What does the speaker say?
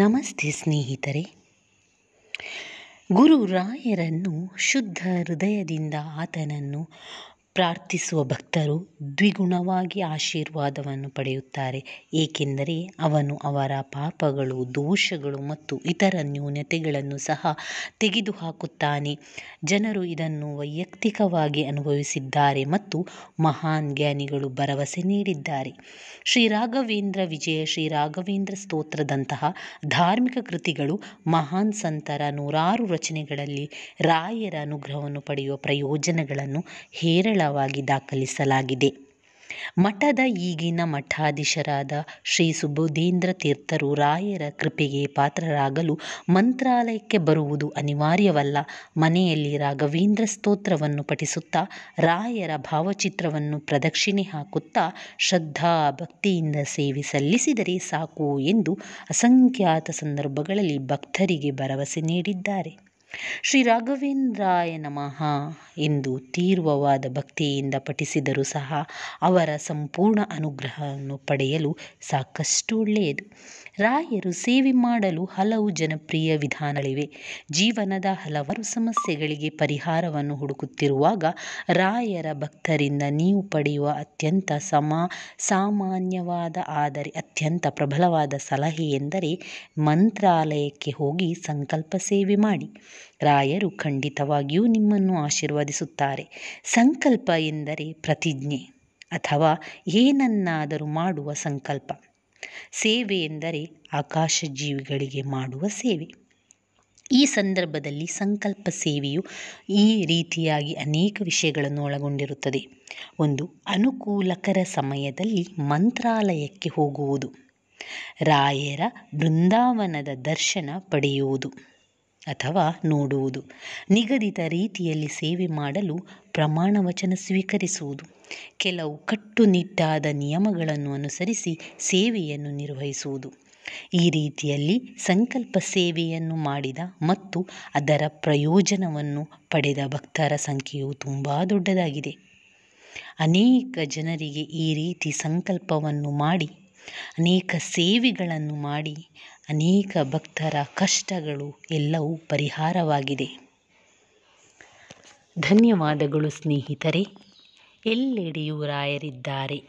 ನಮಸ್ತೆ ಸ್ನೇಹಿತರೆ ಗುರು ರಾಯರನ್ನು ಶುದ್ಧ ಹೃದಯದಿಂದ ಆತನನ್ನು ಪ್ರಾರ್ಥಿಸುವ ಭಕ್ತರು ದ್ವಿಗುಣವಾಗಿ ಆಶೀರ್ವಾದವನ್ನು ಪಡೆಯುತ್ತಾರೆ ಏಕೆಂದರೆ ಅವನು ಅವರ ಪಾಪಗಳು ದೋಷಗಳು ಮತ್ತು ಇತರ ನ್ಯೂನತೆಗಳನ್ನು ಸಹ ತೆಗೆದುಹಾಕುತ್ತಾನೆ ಜನರು ಇದನ್ನು ವೈಯಕ್ತಿಕವಾಗಿ ಅನುಭವಿಸಿದ್ದಾರೆ ಮತ್ತು ಮಹಾನ್ ಜ್ಞಾನಿಗಳು ಭರವಸೆ ನೀಡಿದ್ದಾರೆ ಶ್ರೀ ರಾಘವೇಂದ್ರ ವಿಜಯ ಶ್ರೀ ರಾಘವೇಂದ್ರ ಸ್ತೋತ್ರದಂತಹ ಧಾರ್ಮಿಕ ಕೃತಿಗಳು ಮಹಾನ್ ಸಂತರ ನೂರಾರು ರಚನೆಗಳಲ್ಲಿ ರಾಯರ ಅನುಗ್ರಹವನ್ನು ಪಡೆಯುವ ಪ್ರಯೋಜನಗಳನ್ನು ಹೇರಳ ಸರಳವಾಗಿ ದಾಖಲಿಸಲಾಗಿದೆ ಮಠದ ಈಗಿನ ಮಠಾಧೀಶರಾದ ಶ್ರೀ ಸುಬುಧೇಂದ್ರ ತೀರ್ಥರು ರಾಯರ ಕೃಪೆಗೆ ಪಾತ್ರರಾಗಲು ಮಂತ್ರಾಲಯಕ್ಕೆ ಬರುವುದು ಅನಿವಾರ್ಯವಲ್ಲ ಮನೆಯಲ್ಲಿ ರಾಘವೇಂದ್ರ ಸ್ತೋತ್ರವನ್ನು ಪಠಿಸುತ್ತಾ ರಾಯರ ಭಾವಚಿತ್ರವನ್ನು ಪ್ರದಕ್ಷಿಣೆ ಹಾಕುತ್ತಾ ಶ್ರದ್ಧಾ ಭಕ್ತಿಯಿಂದ ಸೇವೆ ಸಲ್ಲಿಸಿದರೆ ಸಾಕು ಎಂದು ಅಸಂಖ್ಯಾತ ಸಂದರ್ಭಗಳಲ್ಲಿ ಭಕ್ತರಿಗೆ ಭರವಸೆ ನೀಡಿದ್ದಾರೆ ಶ್ರೀ ರಾಘವೇಂದ್ರಾಯ ನಮಃ ಎಂದು ತೀವ್ರವಾದ ಭಕ್ತಿಯಿಂದ ಪಠಿಸಿದರೂ ಸಹ ಅವರ ಸಂಪೂರ್ಣ ಅನುಗ್ರಹವನ್ನು ಪಡೆಯಲು ಸಾಕಷ್ಟು ಒಳ್ಳೆಯದು ರಾಯರು ಸೇವೆ ಮಾಡಲು ಹಲವು ಜನಪ್ರಿಯ ವಿಧಾನಗಳಿವೆ ಜೀವನದ ಹಲವಾರು ಸಮಸ್ಯೆಗಳಿಗೆ ಪರಿಹಾರವನ್ನು ಹುಡುಕುತ್ತಿರುವಾಗ ರಾಯರ ಭಕ್ತರಿಂದ ನೀವು ಪಡೆಯುವ ಅತ್ಯಂತ ಸಮ ಸಾಮಾನ್ಯವಾದ ಆದರೆ ಅತ್ಯಂತ ಪ್ರಬಲವಾದ ಸಲಹೆ ಎಂದರೆ ಮಂತ್ರಾಲಯಕ್ಕೆ ಹೋಗಿ ಸಂಕಲ್ಪ ಸೇವೆ ಮಾಡಿ ರಾಯರು ಖಂಡಿತವಾಗಿಯೂ ನಿಮ್ಮನ್ನು ಆಶೀರ್ವದಿಸುತ್ತಾರೆ ಸಂಕಲ್ಪ ಎಂದರೆ ಪ್ರತಿಜ್ಞೆ ಅಥವಾ ಏನನ್ನಾದರೂ ಮಾಡುವ ಸಂಕಲ್ಪ ಸೇವೆ ಎಂದರೆ ಆಕಾಶ ಜೀವಿಗಳಿಗೆ ಮಾಡುವ ಸೇವೆ ಈ ಸಂದರ್ಭದಲ್ಲಿ ಸಂಕಲ್ಪ ಸೇವೆಯು ಈ ರೀತಿಯಾಗಿ ಅನೇಕ ವಿಷಯಗಳನ್ನು ಒಳಗೊಂಡಿರುತ್ತದೆ ಒಂದು ಅನುಕೂಲಕರ ಸಮಯದಲ್ಲಿ ಮಂತ್ರಾಲಯಕ್ಕೆ ಹೋಗುವುದು ರಾಯರ ಬೃಂದಾವನದ ದರ್ಶನ ಪಡೆಯುವುದು ಅಥವಾ ನೋಡುವುದು ನಿಗದಿತ ರೀತಿಯಲ್ಲಿ ಸೇವೆ ಮಾಡಲು ಪ್ರಮಾಣವಚನ ಸ್ವೀಕರಿಸುವುದು ಕೆಲವು ಕಟ್ಟುನಿಟ್ಟಾದ ನಿಯಮಗಳನ್ನು ಅನುಸರಿಸಿ ಸೇವೆಯನ್ನು ನಿರ್ವಹಿಸುವುದು ಈ ರೀತಿಯಲ್ಲಿ ಸಂಕಲ್ಪ ಸೇವೆಯನ್ನು ಮಾಡಿದ ಮತ್ತು ಅದರ ಪ್ರಯೋಜನವನ್ನು ಪಡೆದ ಭಕ್ತರ ಸಂಖ್ಯೆಯು ತುಂಬ ದೊಡ್ಡದಾಗಿದೆ ಅನೇಕ ಜನರಿಗೆ ಈ ರೀತಿ ಸಂಕಲ್ಪವನ್ನು ಮಾಡಿ ಅನೇಕ ಸೇವೆಗಳನ್ನು ಮಾಡಿ ಅನೇಕ ಭಕ್ತರ ಕಷ್ಟಗಳು ಎಲ್ಲವೂ ಪರಿಹಾರವಾಗಿದೆ ಧನ್ಯವಾದಗಳು ಸ್ನೇಹಿತರೆ ಎಲ್ಲೆಡೆಯೂ ರಾಯರಿದ್ದಾರೆ